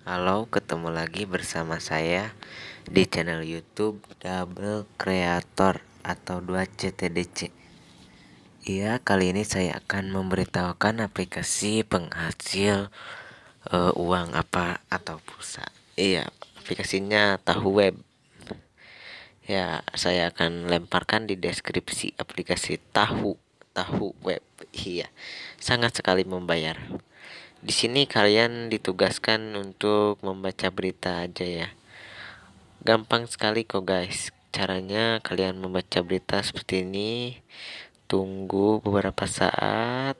Halo, ketemu lagi bersama saya di channel YouTube Double Creator atau 2CTDC. Iya, kali ini saya akan memberitahukan aplikasi penghasil uh, uang apa atau pulsa. Iya, aplikasinya Tahu Web. Ya, saya akan lemparkan di deskripsi aplikasi Tahu Tahu Web. Iya, sangat sekali membayar. Di sini kalian ditugaskan untuk membaca berita aja ya. Gampang sekali kok guys. Caranya kalian membaca berita seperti ini. Tunggu beberapa saat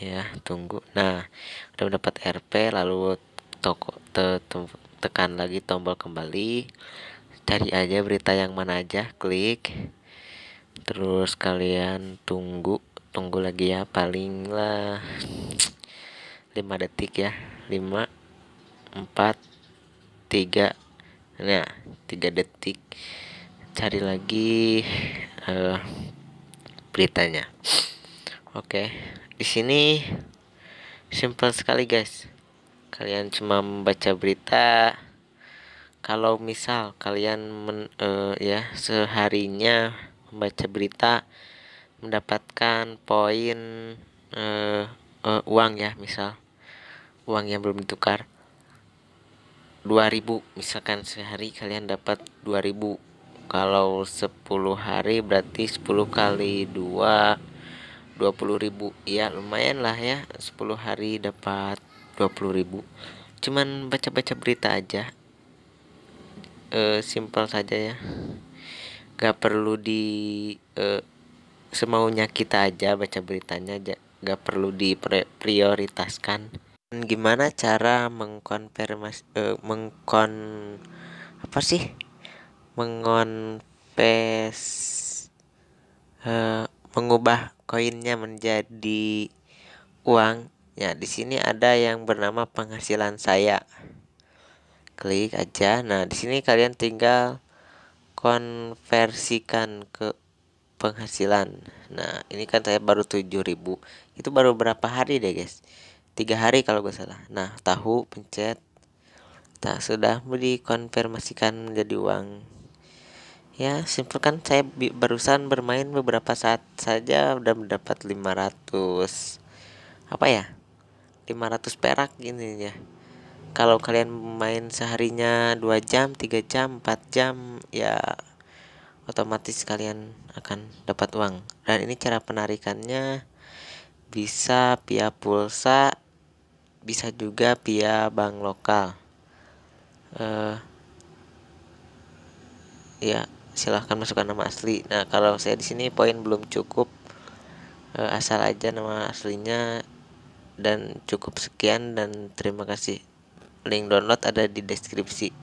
ya, tunggu. Nah, udah mendapat RP lalu toko te, te, tekan lagi tombol kembali. Cari aja berita yang mana aja, klik. Terus kalian tunggu, tunggu lagi ya paling lah 5 detik ya 5 4 3 nah 3 detik cari lagi uh, beritanya oke okay. di sini simple sekali guys kalian cuma membaca berita kalau misal kalian men, uh, ya seharinya membaca berita mendapatkan poin uh, uh, uang ya misal uang yang belum ditukar 2000 misalkan sehari kalian dapat 2000 kalau 10 hari berarti 10 kali 2 20.000 ya lumayan lah ya 10 hari dapat 20.000 cuman baca-baca berita aja e, eh, simple saja ya gak perlu di e, semaunya kita aja baca beritanya aja gak perlu diprioritaskan gimana cara mengkonfirmasi uh, eh, mengkon apa sih mengonfes uh, mengubah koinnya menjadi uang ya di sini ada yang bernama penghasilan saya klik aja nah di sini kalian tinggal konversikan ke penghasilan nah ini kan saya baru 7000 itu baru berapa hari deh guys tiga hari kalau gue salah nah tahu pencet nah sudah dikonfirmasikan menjadi uang ya simpel kan saya barusan bermain beberapa saat saja udah mendapat 500 apa ya 500 perak gini ya kalau kalian main seharinya dua jam tiga jam empat jam ya otomatis kalian akan dapat uang dan ini cara penarikannya bisa via pulsa bisa juga via bank lokal uh, ya silahkan masukkan nama asli nah kalau saya di sini poin belum cukup uh, asal aja nama aslinya dan cukup sekian dan terima kasih link download ada di deskripsi